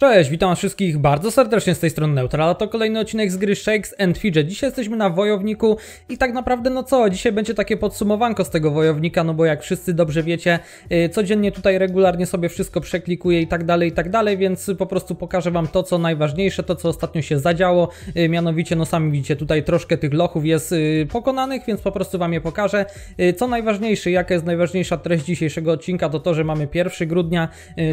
Cześć, witam wszystkich bardzo serdecznie z tej strony Neutral, to kolejny odcinek z gry Shakes and Fidget. Dzisiaj jesteśmy na Wojowniku i tak naprawdę no co, dzisiaj będzie takie podsumowanko z tego Wojownika, no bo jak wszyscy dobrze wiecie, y, codziennie tutaj regularnie sobie wszystko przeklikuję i tak dalej, i tak dalej, więc po prostu pokażę wam to, co najważniejsze, to co ostatnio się zadziało, y, mianowicie no sami widzicie, tutaj troszkę tych lochów jest y, pokonanych, więc po prostu wam je pokażę. Co najważniejsze, jaka jest najważniejsza treść dzisiejszego odcinka, to to, że mamy 1 grudnia,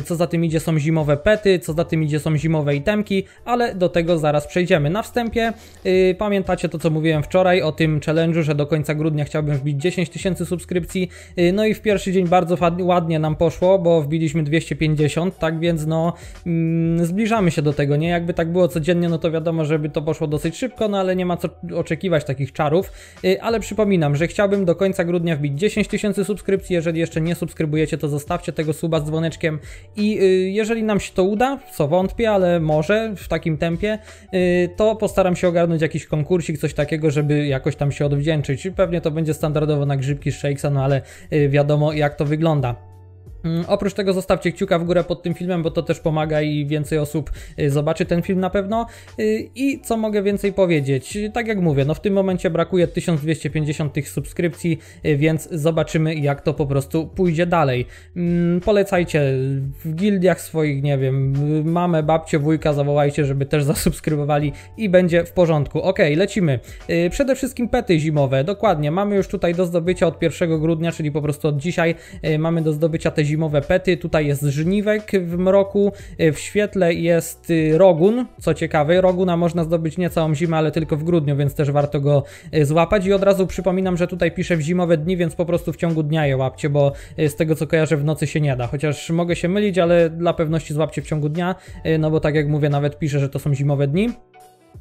co za tym idzie są zimowe pety, co za tym tymi, są zimowe itemki, ale do tego zaraz przejdziemy. Na wstępie yy, pamiętacie to, co mówiłem wczoraj o tym challenge'u, że do końca grudnia chciałbym wbić 10 tysięcy subskrypcji, yy, no i w pierwszy dzień bardzo ładnie nam poszło, bo wbiliśmy 250, tak więc no yy, zbliżamy się do tego, nie? Jakby tak było codziennie, no to wiadomo, żeby to poszło dosyć szybko, no ale nie ma co oczekiwać takich czarów, y, ale przypominam, że chciałbym do końca grudnia wbić 10 tysięcy subskrypcji, jeżeli jeszcze nie subskrybujecie, to zostawcie tego suba z dzwoneczkiem i y, jeżeli nam się to uda, co wątpię, ale może w takim tempie, y, to postaram się ogarnąć jakiś konkursik, coś takiego, żeby jakoś tam się odwdzięczyć. Pewnie to będzie standardowo na grzybki z Shakesa, no ale y, wiadomo jak to wygląda. Mm, oprócz tego zostawcie kciuka w górę pod tym filmem, bo to też pomaga i więcej osób y, zobaczy ten film na pewno. Y, I co mogę więcej powiedzieć? Y, tak jak mówię, no w tym momencie brakuje 1250 tych subskrypcji, więc zobaczymy jak to po prostu pójdzie dalej. Mm, polecajcie w gildiach swoich, nie wiem, mamę, babcię, wujka zawołajcie, żeby też zasubskrybowali i będzie w porządku. Ok, lecimy. Przede wszystkim pety zimowe, dokładnie, mamy już tutaj do zdobycia od 1 grudnia, czyli po prostu od dzisiaj mamy do zdobycia te zimowe pety. Tutaj jest żniwek w mroku, y, w świetle jest y, rogun, co ciekawe. Roguna można zdobyć nie całą zimę, ale tylko w grudniu, więc też warto go y, złapać. I od razu przypominam, że tutaj piszę w zimowe dni, więc po prostu w ciągu dnia je łapcie, bo z tego co kojarzę w nocy się nie da. Chociaż mogę się mylić, ale dla pewności złapcie w ciągu dnia, no bo tak jak mówię, nawet piszę, że to są zimowe dni.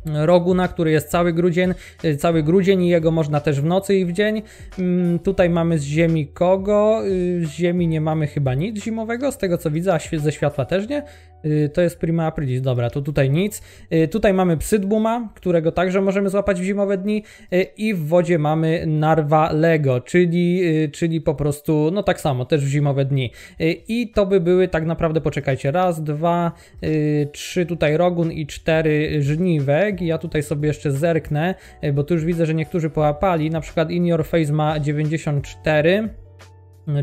Roguna, który jest cały grudzień, y, cały grudzień i jego można też w nocy i w dzień. Mm, tutaj mamy z ziemi kogo? Y, z ziemi nie mamy chyba nic zimowego, z tego co widzę, a ze światła też nie. Y, to jest Prima Aprilis, dobra, to tutaj nic. Tutaj mamy Psydbuma, którego także możemy złapać w zimowe dni i w wodzie mamy Narwa Lego, czyli, czyli po prostu, no tak samo, też w zimowe dni. I to by były tak naprawdę, poczekajcie, raz, dwa, trzy tutaj Rogun i cztery Żniwe ja tutaj sobie jeszcze zerknę, e, bo tu już widzę, że niektórzy połapali. Na przykład In Your Face ma 94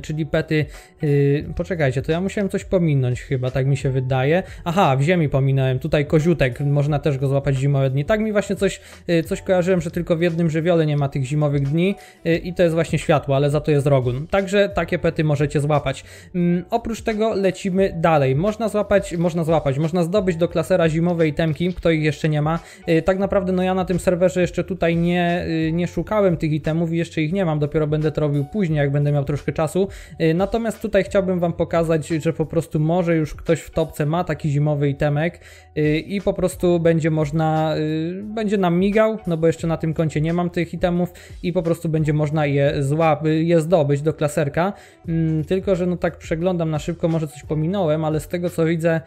czyli pety. Yy, poczekajcie, to ja musiałem coś pominąć chyba, tak mi się wydaje. Aha, w ziemi pominąłem, tutaj koziutek, można też go złapać zimowe dni. Tak mi właśnie coś, yy, coś kojarzyłem, że tylko w jednym żywiole nie ma tych zimowych dni yy, i to jest właśnie światło, ale za to jest rogun. Także takie pety możecie złapać. Mm, oprócz tego lecimy dalej. Można złapać, można złapać, można zdobyć do klasera zimowej temki, kto ich jeszcze nie ma. Y, tak naprawdę no ja na tym serwerze jeszcze tutaj nie, y, nie szukałem tych itemów i jeszcze ich nie mam, dopiero będę to robił później, jak będę miał troszkę czasu czasu. Y, natomiast tutaj chciałbym Wam pokazać, że po prostu może już ktoś w topce ma taki zimowy itemek y, i po prostu będzie można, y, będzie nam migał, no bo jeszcze na tym koncie nie mam tych itemów i po prostu będzie można je, złap, je zdobyć do klaserka. Mm, tylko, że no tak przeglądam na szybko, może coś pominąłem, ale z tego co widzę,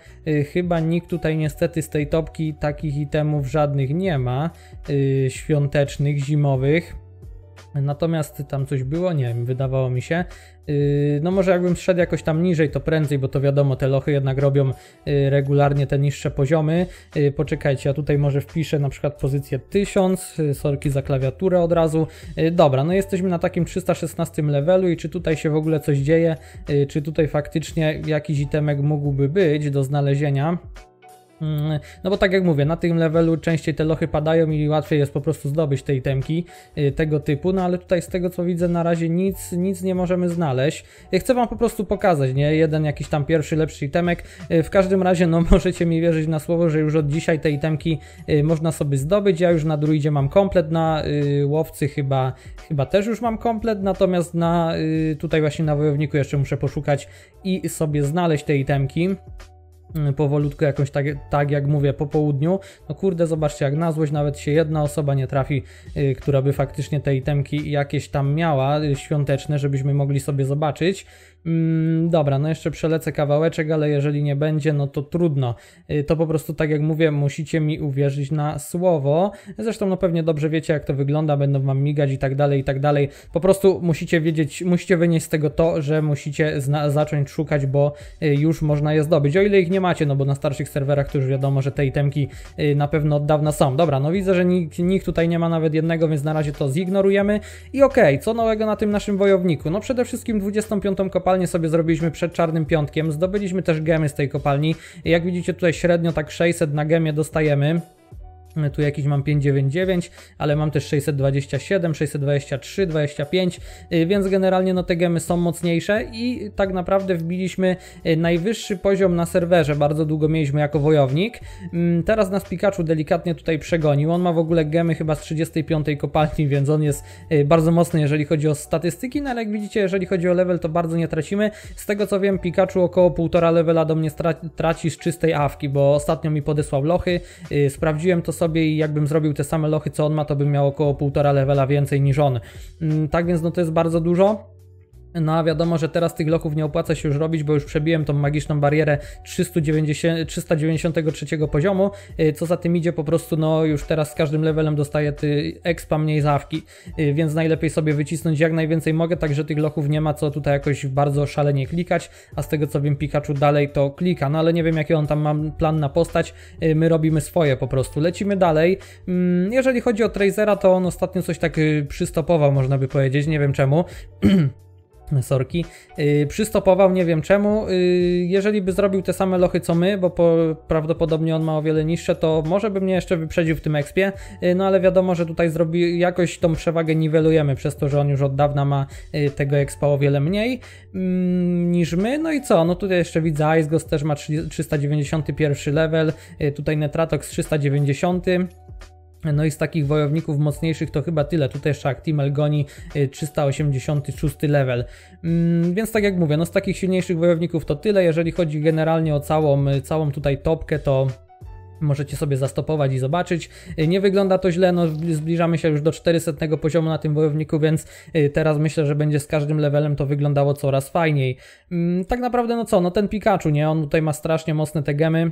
chyba nikt tutaj niestety z tej topki takich itemów żadnych nie ma, świątecznych, zimowych. Natomiast tam coś było, nie wiem, wydawało mi się. Yy, no może jakbym szedł jakoś tam niżej, to prędzej, bo to wiadomo, te lochy jednak robią yy, regularnie te niższe poziomy. Yy, poczekajcie, ja tutaj może wpiszę na przykład pozycję 1000, sorki za klawiaturę od razu. Dobra, no jesteśmy na takim 316 levelu i czy tutaj się w ogóle coś dzieje, czy tutaj faktycznie jakiś itemek mógłby być do znalezienia. Mm, no bo tak jak mówię, na tym levelu częściej te lochy padają i łatwiej jest po prostu zdobyć te itemki y, tego typu, no ale tutaj z tego co widzę na razie nic, nic nie możemy znaleźć. Y, chcę wam po prostu pokazać, nie? Jeden jakiś tam pierwszy, lepszy itemek. Y, w każdym razie, no możecie mi wierzyć na słowo, że już od dzisiaj te itemki można sobie zdobyć. Ja już na druidzie mam komplet, na łowcy chyba, chyba też już mam komplet, natomiast na tutaj właśnie na wojowniku jeszcze muszę poszukać i sobie znaleźć te itemki. Mm, powolutku jakąś, tak, tak jak mówię, po południu. No kurde, zobaczcie, jak na złość nawet się jedna osoba nie trafi, yy, która by faktycznie te itemki jakieś tam miała yy, świąteczne, żebyśmy mogli sobie zobaczyć, Mm, dobra, no jeszcze przelecę kawałeczek, ale jeżeli nie będzie, no to trudno. Y, to po prostu, tak jak mówię, musicie mi uwierzyć na słowo. Zresztą, no pewnie dobrze wiecie, jak to wygląda, będą wam migać i tak dalej, i tak dalej. Po prostu musicie wiedzieć, musicie wynieść z tego to, że musicie zacząć szukać, bo y, już można je zdobyć. O ile ich nie macie, no bo na starszych serwerach to już wiadomo, że te itemki y, na pewno od dawna są. Dobra, no widzę, że nikt, nikt tutaj nie ma nawet jednego, więc na razie to zignorujemy. I okej, okay, co nowego na tym naszym wojowniku? No przede wszystkim 25 kopalnię specjalnie sobie zrobiliśmy przed czarnym piątkiem. Zdobyliśmy też gemy z tej kopalni. Jak widzicie tutaj średnio tak 600 na gemie dostajemy. Tu jakiś mam 599, ale mam też 627, 623, 25, więc generalnie no te gemy są mocniejsze i tak naprawdę wbiliśmy y, najwyższy poziom na serwerze, bardzo długo mieliśmy jako wojownik. Mm, teraz nas Pikachu delikatnie tutaj przegonił, on ma w ogóle gemy chyba z 35 kopalni, więc on jest y, bardzo mocny jeżeli chodzi o statystyki, no ale jak widzicie jeżeli chodzi o level to bardzo nie tracimy. Z tego co wiem Pikachu około półtora levela do mnie traci z czystej awki, bo ostatnio mi podesłał lochy, y, sprawdziłem to sobie sobie i jakbym zrobił te same lochy co on ma, to bym miał około półtora levela więcej niż on. Mm, tak więc no to jest bardzo dużo. No a wiadomo, że teraz tych loków nie opłaca się już robić, bo już przebiłem tą magiczną barierę 390, 393 poziomu. Y, co za tym idzie, po prostu no już teraz z każdym levelem dostaję ty expa mniej zawki, y, więc najlepiej sobie wycisnąć jak najwięcej mogę, także tych loków nie ma co tutaj jakoś bardzo szalenie klikać, a z tego co wiem Pikachu dalej to klika, no ale nie wiem jaki on tam ma plan na postać, y, my robimy swoje po prostu. Lecimy dalej. Mm, jeżeli chodzi o Trazera, to on ostatnio coś tak przystopował, można by powiedzieć, nie wiem czemu. Sorki, yy, przystopował, nie wiem czemu. Yy, jeżeli by zrobił te same lochy co my, bo po, prawdopodobnie on ma o wiele niższe, to może by mnie jeszcze wyprzedził w tym expie, yy, no ale wiadomo, że tutaj zrobi jakoś tą przewagę niwelujemy przez to, że on już od dawna ma y, tego expa o wiele mniej mm, niż my. No i co? No tutaj jeszcze widzę Ice Ghost też ma 391 level, y, tutaj Netratox 390. No i z takich wojowników mocniejszych to chyba tyle. Tutaj jeszcze Actimel goni 386 level. Mm, więc tak jak mówię, no z takich silniejszych wojowników to tyle. Jeżeli chodzi generalnie o całą, y, całą tutaj topkę, to Możecie sobie zastopować i zobaczyć. Y, nie wygląda to źle, no zbliżamy się już do 400 poziomu na tym wojowniku, więc y, teraz myślę, że będzie z każdym levelem to wyglądało coraz fajniej. Mm, tak naprawdę no co, no ten Pikachu, nie? On tutaj ma strasznie mocne te gemy.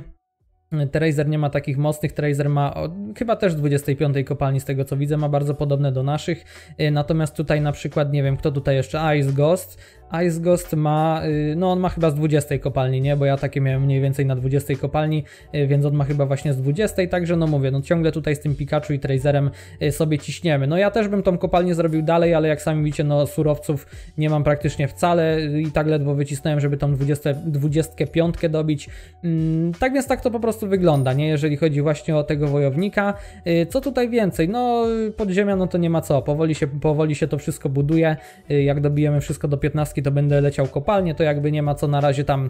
Tracer nie ma takich mocnych, Tracer ma o, chyba też 25 kopalni z tego co widzę, ma bardzo podobne do naszych, y, natomiast tutaj na przykład, nie wiem kto tutaj jeszcze, Ice Ghost, Ice Ghost ma, y, no on ma chyba z 20 kopalni, nie? Bo ja takie miałem mniej więcej na 20 kopalni, y, więc on ma chyba właśnie z 20, także no mówię, no ciągle tutaj z tym Pikachu i Trazerem y, sobie ciśniemy. No ja też bym tą kopalnię zrobił dalej, ale jak sami widzicie, no surowców nie mam praktycznie wcale i tak ledwo wycisnąłem, żeby tą 20, 25 dobić. Mm, tak więc tak to po prostu wygląda, nie? Jeżeli chodzi właśnie o tego wojownika. Co tutaj więcej? No podziemia, no to nie ma co, powoli się, powoli się to wszystko buduje. Jak dobijemy wszystko do 15 to będę leciał kopalnie, to jakby nie ma co na razie tam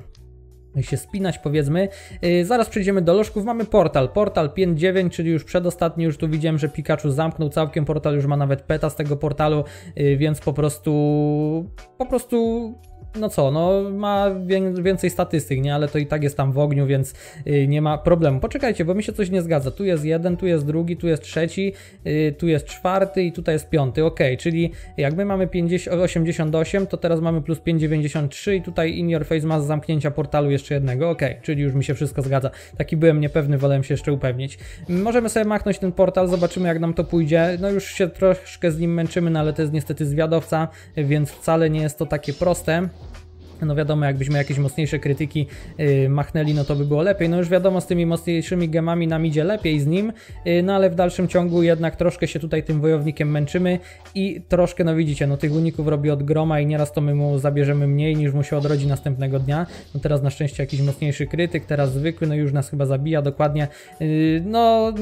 się spinać powiedzmy. Yy, zaraz przejdziemy do lożków, mamy portal, portal 5.9, czyli już przedostatni, już tu widziałem, że Pikachu zamknął całkiem portal, już ma nawet peta z tego portalu, yy, więc po prostu po prostu no co, no ma więcej statystyk, nie? Ale to i tak jest tam w ogniu, więc y, nie ma problemu. Poczekajcie, bo mi się coś nie zgadza. Tu jest jeden, tu jest drugi, tu jest trzeci, y, tu jest czwarty i tutaj jest piąty. Ok, czyli jak my mamy 50, 88, to teraz mamy plus 5,93 i tutaj In Your Face ma z zamknięcia portalu jeszcze jednego. Ok, czyli już mi się wszystko zgadza. Taki byłem niepewny, wolałem się jeszcze upewnić. Możemy sobie machnąć ten portal, zobaczymy jak nam to pójdzie. No już się troszkę z nim męczymy, no ale to jest niestety zwiadowca, więc wcale nie jest to takie proste. No wiadomo, jakbyśmy jakieś mocniejsze krytyki yy, machnęli, no to by było lepiej. No już wiadomo, z tymi mocniejszymi gemami nam idzie lepiej z nim, yy, no ale w dalszym ciągu jednak troszkę się tutaj tym wojownikiem męczymy i troszkę, no widzicie, no tych uników robi od groma i nieraz to my mu zabierzemy mniej niż mu się odrodzi następnego dnia. No teraz na szczęście jakiś mocniejszy krytyk, teraz zwykły, no już nas chyba zabija dokładnie. Yy, no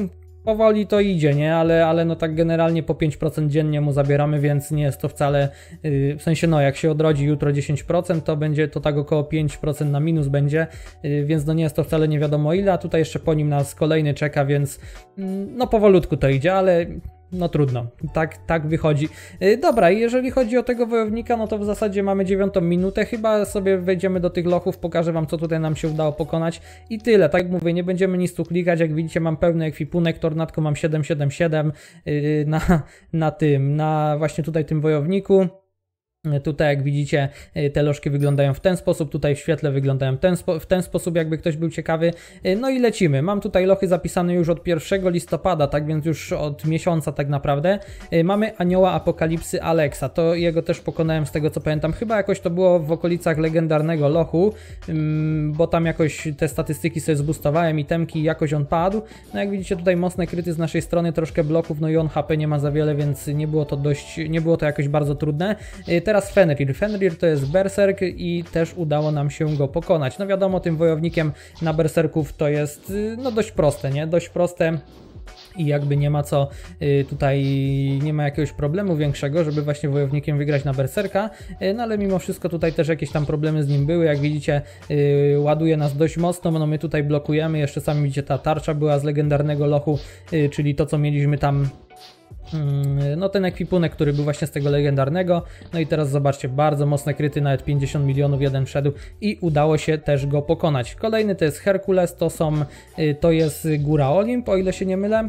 powoli to idzie, nie? Ale, ale no tak generalnie po 5% dziennie mu zabieramy, więc nie jest to wcale, y, w sensie no jak się odrodzi jutro 10%, to będzie to tak około 5% na minus będzie, y, więc no nie jest to wcale nie wiadomo ile, a tutaj jeszcze po nim nas kolejny czeka, więc mm, no powolutku to idzie, ale no trudno, tak, tak wychodzi. Y, dobra, jeżeli chodzi o tego wojownika, no to w zasadzie mamy dziewiątą minutę, chyba sobie wejdziemy do tych lochów, pokażę wam co tutaj nam się udało pokonać i tyle, tak jak mówię, nie będziemy nic tu klikać, jak widzicie mam pełny ekwipunek, tornadko mam 777 y, na, na tym, na właśnie tutaj tym wojowniku. Tutaj, jak widzicie, y, te lożki wyglądają w ten sposób, tutaj w świetle wyglądają ten w ten sposób, jakby ktoś był ciekawy. Y, no i lecimy. Mam tutaj lochy zapisane już od 1 listopada, tak więc już od miesiąca tak naprawdę. Y, mamy Anioła Apokalipsy Alexa, to jego też pokonałem z tego co pamiętam. Chyba jakoś to było w okolicach legendarnego lochu, mm, bo tam jakoś te statystyki sobie zbustowałem i temki jakoś on padł. No jak widzicie tutaj mocne kryty z naszej strony, troszkę bloków, no i on HP nie ma za wiele, więc nie było to dość, nie było to jakoś bardzo trudne. Teraz teraz Fenrir. Fenrir to jest berserk i też udało nam się go pokonać. No wiadomo, tym wojownikiem na berserków to jest y, no dość proste, nie? Dość proste i jakby nie ma co y, tutaj, nie ma jakiegoś problemu większego, żeby właśnie wojownikiem wygrać na berserka, y, no ale mimo wszystko tutaj też jakieś tam problemy z nim były, jak widzicie ładuje nas dość mocno, no my tutaj blokujemy, jeszcze sami widzicie ta tarcza była z legendarnego lochu, czyli to co mieliśmy tam Mm, no ten ekwipunek, który był właśnie z tego legendarnego. No i teraz zobaczcie, bardzo mocne kryty, nawet 50 milionów jeden wszedł i udało się też go pokonać. Kolejny to jest Herkules, to są, y, to jest Góra Olimp, o ile się nie mylę.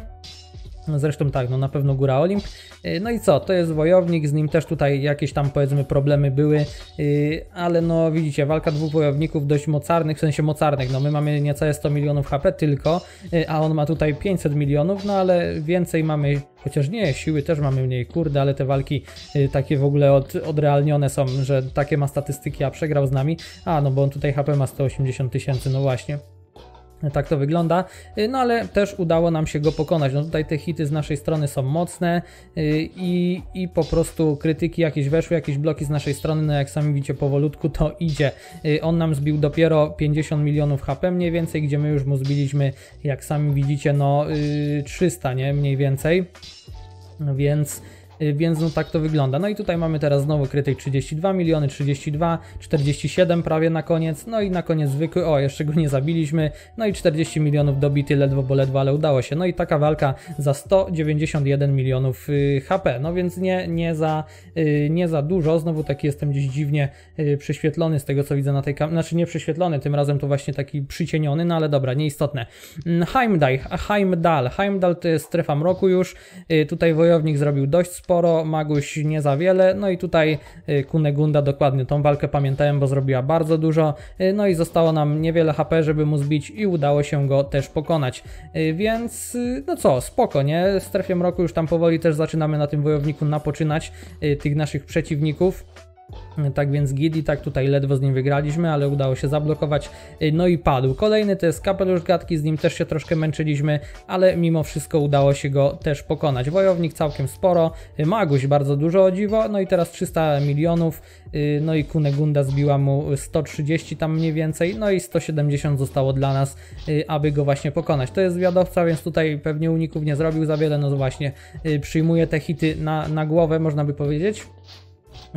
Zresztą tak, no na pewno Góra Olimp. Y, no i co, to jest wojownik, z nim też tutaj jakieś tam powiedzmy problemy były, y, ale no widzicie, walka dwóch wojowników dość mocarnych, w sensie mocarnych, no my mamy niecałe 100 milionów HP tylko, y, a on ma tutaj 500 milionów, no ale więcej mamy, chociaż nie, siły też mamy mniej, kurde, ale te walki takie w ogóle od, odrealnione są, że takie ma statystyki, a przegrał z nami, a no bo on tutaj HP ma 180 tysięcy, no właśnie. Tak to wygląda, y, no ale też udało nam się go pokonać. No tutaj te hity z naszej strony są mocne y, i, i po prostu krytyki jakieś weszły, jakieś bloki z naszej strony, no jak sami widzicie powolutku to idzie. Y, on nam zbił dopiero 50 milionów HP mniej więcej, gdzie my już mu zbiliśmy, jak sami widzicie, no 300, nie? Mniej więcej. Więc Y, więc no tak to wygląda. No i tutaj mamy teraz znowu krytyk 32 miliony, 32, 47 prawie na koniec, no i na koniec zwykły, o jeszcze go nie zabiliśmy, no i 40 milionów dobity ledwo, bo ledwo, ale udało się. No i taka walka za 191 milionów y, HP, no więc nie, nie, za, y, nie za dużo, znowu taki jestem gdzieś dziwnie prześwietlony z tego co widzę na tej kamerze, znaczy nie prześwietlony, tym razem to właśnie taki przycieniony, no ale dobra, nieistotne. Mm, Heimdall, Heimdall, Heimdall to jest strefa mroku już, tutaj wojownik zrobił dość sporo, Maguś nie za wiele. No i tutaj y, Kunegunda dokładnie tą walkę pamiętałem, bo zrobiła bardzo dużo. Y, no i zostało nam niewiele HP, żeby mu zbić i udało się go też pokonać. Y, więc no co, spoko, nie? W strefie mroku już tam powoli też zaczynamy na tym wojowniku napoczynać tych naszych przeciwników. Tak więc Gidi, tak tutaj ledwo z nim wygraliśmy, ale udało się zablokować. Y, no i padł. Kolejny to jest kapelusz gadki, z nim też się troszkę męczyliśmy, ale mimo wszystko udało się go też pokonać. Wojownik całkiem sporo, y, Maguś bardzo dużo o dziwo, no i teraz 300 milionów, y, no i Kunegunda zbiła mu 130 tam mniej więcej, no i 170 zostało dla nas, aby go właśnie pokonać. To jest zwiadowca, więc tutaj pewnie uników nie zrobił za wiele, no właśnie przyjmuje te hity na, na głowę, można by powiedzieć.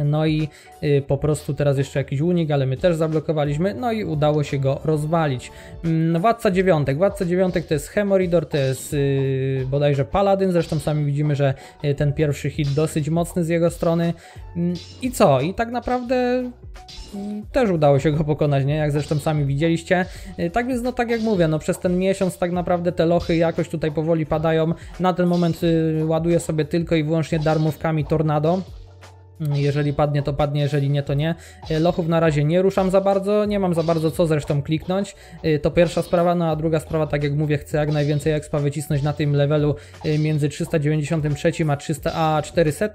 No i y, po prostu teraz jeszcze jakiś unik, ale my też zablokowaliśmy, no i udało się go rozwalić. Mm, Władca dziewiątek. Władca dziewiątek to jest Hemoridor, to jest y, bodajże Paladyn, zresztą sami widzimy, że y, ten pierwszy hit dosyć mocny z jego strony. Mm, I co? I tak naprawdę mm, też udało się go pokonać, nie? Jak zresztą sami widzieliście. Tak więc, no tak jak mówię, no przez ten miesiąc tak naprawdę te lochy jakoś tutaj powoli padają. Na ten moment ładuję sobie tylko i wyłącznie darmówkami Tornado. Jeżeli padnie, to padnie, jeżeli nie, to nie. E, Lochów na razie nie ruszam za bardzo, nie mam za bardzo co zresztą kliknąć. E, to pierwsza sprawa, no a druga sprawa, tak jak mówię, chcę jak najwięcej expa wycisnąć na tym levelu e, między 393 a, 300, a 400.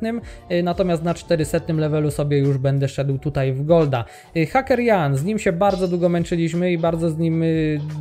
Natomiast na 400 levelu sobie już będę szedł tutaj w Golda. Hacker Jan, z nim się bardzo długo męczyliśmy i bardzo z nim,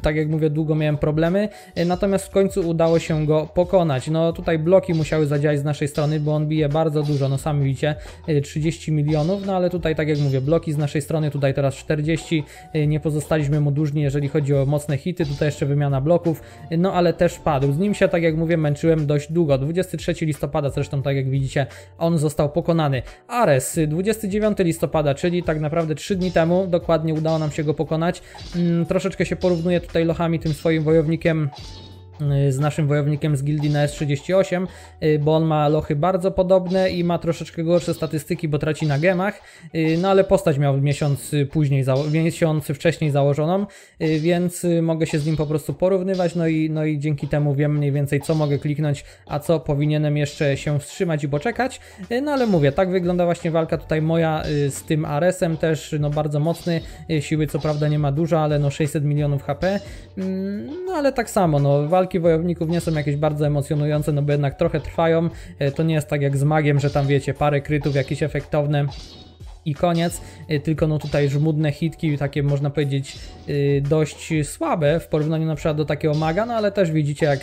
tak jak mówię, długo miałem problemy. Natomiast w końcu udało się go pokonać. No tutaj bloki musiały zadziałać z naszej strony, bo on bije bardzo dużo, no sami widzicie 30 y, milionów, no ale tutaj tak jak mówię, bloki z naszej strony, tutaj teraz 40, y, nie pozostaliśmy mu dłużni, jeżeli chodzi o mocne hity, tutaj jeszcze wymiana bloków, y, no ale też padł. Z nim się, tak jak mówię, męczyłem dość długo. 23 listopada zresztą, tak jak widzicie, on został pokonany. Ares, 29 listopada, czyli tak naprawdę 3 dni temu, dokładnie udało nam się go pokonać. Mm, troszeczkę się porównuje tutaj lochami tym swoim wojownikiem Y, z naszym wojownikiem z gildii na S38, y, bo on ma lochy bardzo podobne i ma troszeczkę gorsze statystyki, bo traci na gemach, y, no ale postać miał miesiąc później, miesiąc wcześniej założoną, więc mogę się z nim po prostu porównywać, no i, no i dzięki temu wiem mniej więcej co mogę kliknąć, a co powinienem jeszcze się wstrzymać i poczekać, no ale mówię, tak wygląda właśnie walka tutaj moja z tym Aresem też, no bardzo mocny, siły co prawda nie ma dużo, ale no 600 milionów HP, mm, no ale tak samo, no walki walki wojowników nie są jakieś bardzo emocjonujące, no bo jednak trochę trwają. E, to nie jest tak jak z magiem, że tam wiecie, parę krytów, jakieś efektowne i koniec. Y, tylko no tutaj żmudne hitki, takie można powiedzieć y, dość słabe w porównaniu na przykład do takiego maga, no ale też widzicie jak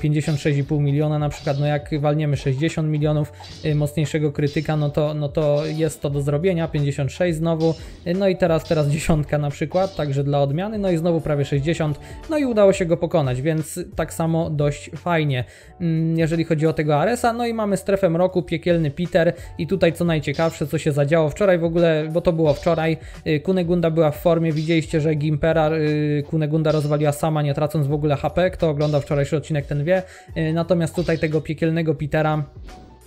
56,5 y, miliona na przykład, no jak walniemy 60 milionów mocniejszego krytyka, no to, no to jest to do zrobienia, 56 znowu, no i teraz, teraz dziesiątka na przykład, także dla odmiany, no i znowu prawie 60, no i udało się go pokonać, więc tak samo dość fajnie. Mm, jeżeli chodzi o tego Aresa, no i mamy strefę mroku, piekielny Peter i tutaj co najciekawsze, co się zadziało wczoraj, wczoraj w ogóle, bo to było wczoraj, y, Kunegunda była w formie, widzieliście, że Gimpera y, Kunegunda rozwaliła sama, nie tracąc w ogóle HP. Kto oglądał wczorajszy odcinek, ten wie. Y, natomiast tutaj tego piekielnego Petera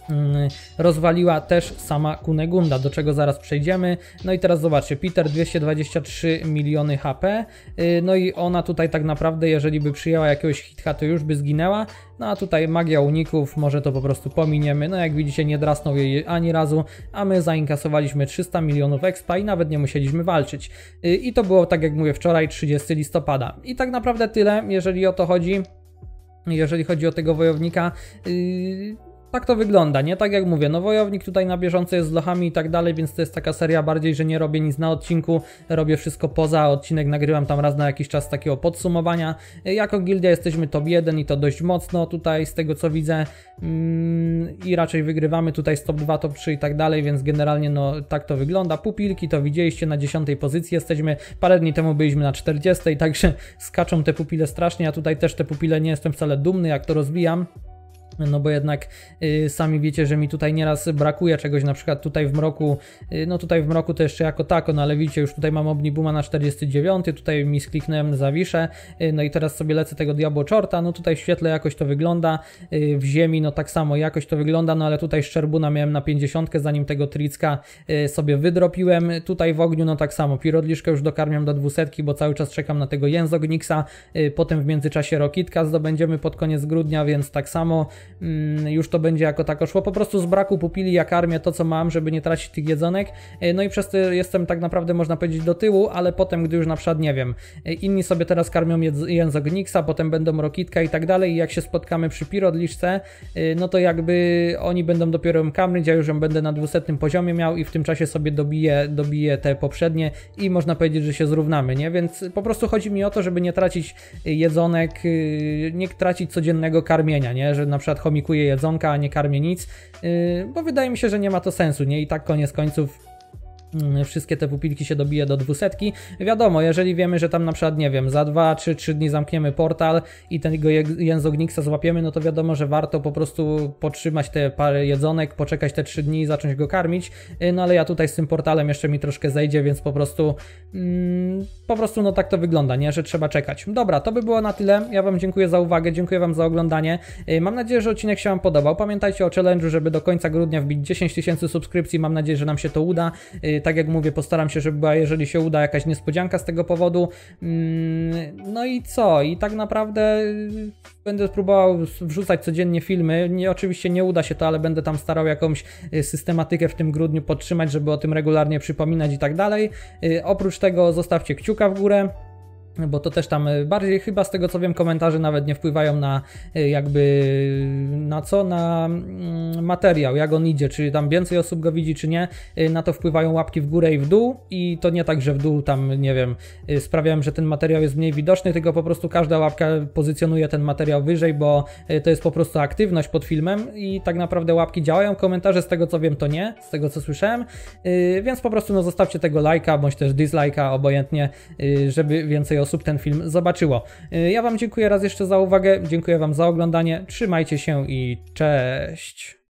Mm, rozwaliła też sama Kunegunda, do czego zaraz przejdziemy. No i teraz zobaczcie, Peter 223 miliony HP, y, no i ona tutaj tak naprawdę, jeżeli by przyjęła jakiegoś hitka, to już by zginęła, no a tutaj magia uników, może to po prostu pominiemy, no jak widzicie nie drasnął jej ani razu, a my zainkasowaliśmy 300 milionów expa i nawet nie musieliśmy walczyć. Y, I to było tak jak mówię wczoraj 30 listopada. I tak naprawdę tyle, jeżeli o to chodzi jeżeli chodzi o tego wojownika. Yy, tak to wygląda, nie? Tak jak mówię, no wojownik tutaj na bieżąco jest z lochami i tak dalej, więc to jest taka seria bardziej, że nie robię nic na odcinku, robię wszystko poza odcinek, nagrywam tam raz na jakiś czas takiego podsumowania. Jako gildia jesteśmy top 1 i to dość mocno tutaj z tego co widzę mm, i raczej wygrywamy tutaj z top 2, top 3 i tak dalej, więc generalnie no tak to wygląda. Pupilki to widzieliście na 10 pozycji jesteśmy, parę dni temu byliśmy na 40, także skaczą te pupile strasznie, ja tutaj też te pupile nie jestem wcale dumny jak to rozbijam. No bo jednak y, sami wiecie, że mi tutaj nieraz brakuje czegoś, na przykład tutaj w mroku, y, no tutaj w mroku to jeszcze jako tako, no ale widzicie, już tutaj mam Omnibuma na 49, tutaj mi skliknąłem zawiszę, y, no i teraz sobie lecę tego Diablo Chorta, no tutaj w świetle jakoś to wygląda, y, w ziemi no tak samo jakoś to wygląda, no ale tutaj Szczerbuna miałem na 50, zanim tego Tricka y, sobie wydropiłem, tutaj w ogniu no tak samo, Pirodliszkę już dokarmiam do 200, bo cały czas czekam na tego Jęzogniksa, y, potem w międzyczasie Rokitka zdobędziemy pod koniec grudnia, więc tak samo Mm, już to będzie jako tako szło. Po prostu z braku pupili ja karmię to, co mam, żeby nie tracić tych jedzonek. E, no i przez to jestem tak naprawdę, można powiedzieć, do tyłu, ale potem, gdy już na przykład, nie wiem, e, inni sobie teraz karmią Nixa, potem będą rokitka i tak dalej i jak się spotkamy przy pirodliczce, e, no to jakby oni będą dopiero ją kamryć, ja już ją będę na 200 poziomie miał i w tym czasie sobie dobiję, dobiję te poprzednie i można powiedzieć, że się zrównamy, nie? Więc po prostu chodzi mi o to, żeby nie tracić jedzonek, nie tracić codziennego karmienia, nie? Że na przykład chomikuje jedzonka, a nie karmię nic, yy, bo wydaje mi się, że nie ma to sensu, nie? I tak koniec końców Mm, wszystkie te pupilki się dobije do 200. Wiadomo, jeżeli wiemy, że tam na przykład, nie wiem, za 2 czy 3 dni zamkniemy portal i tego Jenzogniksa złapiemy, no to wiadomo, że warto po prostu potrzymać te parę jedzonek, poczekać te 3 dni i zacząć go karmić. Y, no ale ja tutaj z tym portalem jeszcze mi troszkę zejdzie, więc po prostu mm, po prostu no tak to wygląda, nie? Że trzeba czekać. Dobra, to by było na tyle. Ja Wam dziękuję za uwagę, dziękuję Wam za oglądanie. Y, mam nadzieję, że odcinek się Wam podobał. Pamiętajcie o challenge'u, żeby do końca grudnia wbić 10 tysięcy subskrypcji. Mam nadzieję, że nam się to uda. Y, tak jak mówię, postaram się, żeby była, jeżeli się uda, jakaś niespodzianka z tego powodu. Mm, no i co? I tak naprawdę y, będę próbował wrzucać codziennie filmy. Nie, oczywiście nie uda się to, ale będę tam starał jakąś y, systematykę w tym grudniu podtrzymać, żeby o tym regularnie przypominać i tak dalej. Y, oprócz tego zostawcie kciuka w górę bo to też tam e, bardziej chyba z tego co wiem komentarze nawet nie wpływają na e, jakby na co, na mm, materiał, jak on idzie, czy tam więcej osób go widzi, czy nie, e, na to wpływają łapki w górę i w dół i to nie tak, że w dół tam, nie wiem, sprawiałem że ten materiał jest mniej widoczny, tylko po prostu każda łapka pozycjonuje ten materiał wyżej, bo to jest po prostu aktywność pod filmem i tak naprawdę łapki działają, komentarze z tego co wiem to nie, z tego co słyszałem, więc po prostu no zostawcie tego lajka, bądź też dislajka, obojętnie, żeby więcej osób osób ten film zobaczyło. Y, ja Wam dziękuję raz jeszcze za uwagę, dziękuję Wam za oglądanie, trzymajcie się i cześć!